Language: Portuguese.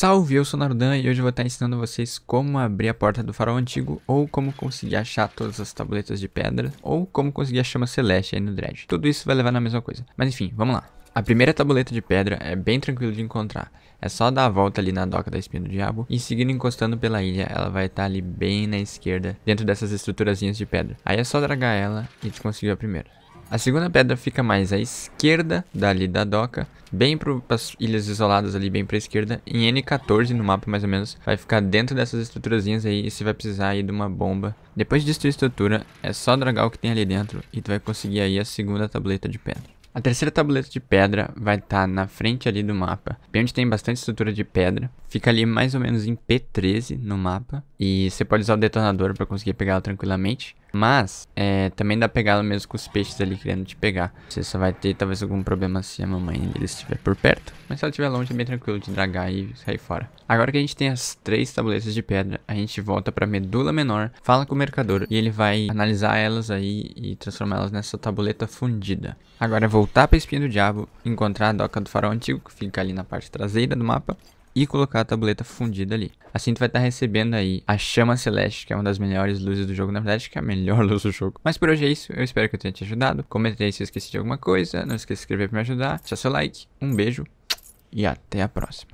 Salve, eu sou Nardan e hoje vou estar ensinando vocês como abrir a porta do farol antigo ou como conseguir achar todas as tabuletas de pedra ou como conseguir a chama celeste aí no dread. Tudo isso vai levar na mesma coisa. Mas enfim, vamos lá. A primeira tabuleta de pedra é bem tranquilo de encontrar. É só dar a volta ali na doca da espinha do diabo e seguindo encostando pela ilha, ela vai estar ali bem na esquerda, dentro dessas estruturazinhas de pedra. Aí é só dragar ela e conseguir a primeira. A segunda pedra fica mais à esquerda dali da doca, bem para as ilhas isoladas ali, bem para a esquerda. Em N14 no mapa mais ou menos, vai ficar dentro dessas estruturazinhas aí e você vai precisar aí de uma bomba. Depois de destruir a estrutura, é só dragar o que tem ali dentro e tu vai conseguir aí a segunda tableta de pedra. A terceira tabuleta de pedra vai estar tá na frente ali do mapa, bem onde tem bastante estrutura de pedra. Fica ali mais ou menos em P13 no mapa, e você pode usar o detonador para conseguir pegá-la tranquilamente. Mas, é, também dá pegá-la mesmo com os peixes ali querendo te pegar. Você só vai ter talvez algum problema se a mamãe dele estiver por perto. Mas se ela estiver longe é bem tranquilo de dragar e sair fora. Agora que a gente tem as três tabuletas de pedra, a gente volta pra medula menor, fala com o mercador e ele vai analisar elas aí e transformá-las nessa tabuleta fundida. Agora voltando voltar para a espinha do diabo, encontrar a doca do farol antigo, que fica ali na parte traseira do mapa, e colocar a tabuleta fundida ali. Assim tu vai estar tá recebendo aí a chama celeste, que é uma das melhores luzes do jogo, na verdade que é a melhor luz do jogo. Mas por hoje é isso, eu espero que eu tenha te ajudado. aí se eu esqueci de alguma coisa, não esqueça de se inscrever para me ajudar, deixar seu like, um beijo e até a próxima.